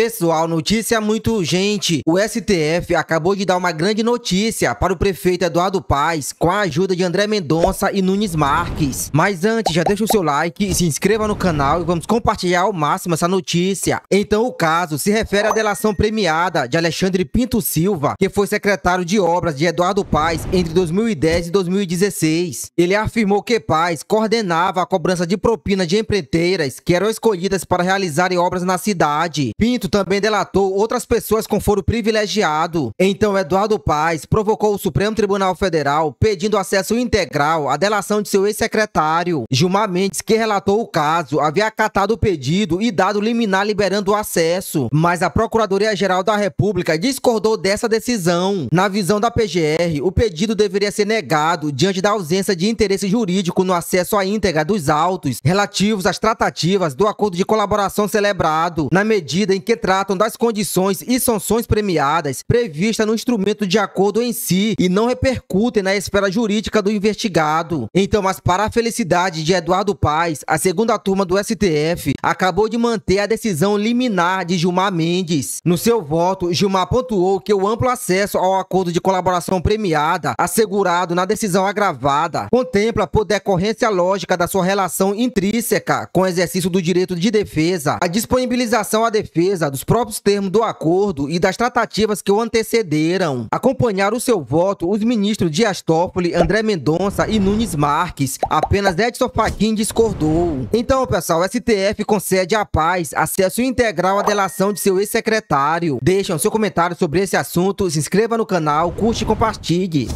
Pessoal, notícia muito urgente. O STF acabou de dar uma grande notícia para o prefeito Eduardo Paes com a ajuda de André Mendonça e Nunes Marques. Mas antes, já deixa o seu like, se inscreva no canal e vamos compartilhar ao máximo essa notícia. Então, o caso se refere à delação premiada de Alexandre Pinto Silva, que foi secretário de obras de Eduardo Paes entre 2010 e 2016. Ele afirmou que Paes coordenava a cobrança de propina de empreiteiras que eram escolhidas para realizarem obras na cidade. Pinto também delatou outras pessoas com foro privilegiado. Então, Eduardo Paes provocou o Supremo Tribunal Federal pedindo acesso integral à delação de seu ex-secretário. Gilmar Mendes, que relatou o caso, havia acatado o pedido e dado liminar liberando o acesso. Mas a Procuradoria-Geral da República discordou dessa decisão. Na visão da PGR, o pedido deveria ser negado diante da ausência de interesse jurídico no acesso à íntegra dos autos relativos às tratativas do acordo de colaboração celebrado, na medida em que tratam das condições e sanções premiadas previstas no instrumento de acordo em si e não repercutem na esfera jurídica do investigado. Então, mas para a felicidade de Eduardo Paes, a segunda turma do STF acabou de manter a decisão liminar de Gilmar Mendes. No seu voto, Gilmar pontuou que o amplo acesso ao acordo de colaboração premiada, assegurado na decisão agravada, contempla, por decorrência lógica da sua relação intrínseca com o exercício do direito de defesa, a disponibilização à defesa dos próprios termos do acordo e das tratativas que o antecederam. Acompanharam o seu voto os ministros Dias Toffoli, André Mendonça e Nunes Marques. Apenas Edson Fachin discordou. Então, pessoal, o STF concede à paz acesso integral à delação de seu ex-secretário. Deixem seu comentário sobre esse assunto, se inscreva no canal, curte e compartilhe.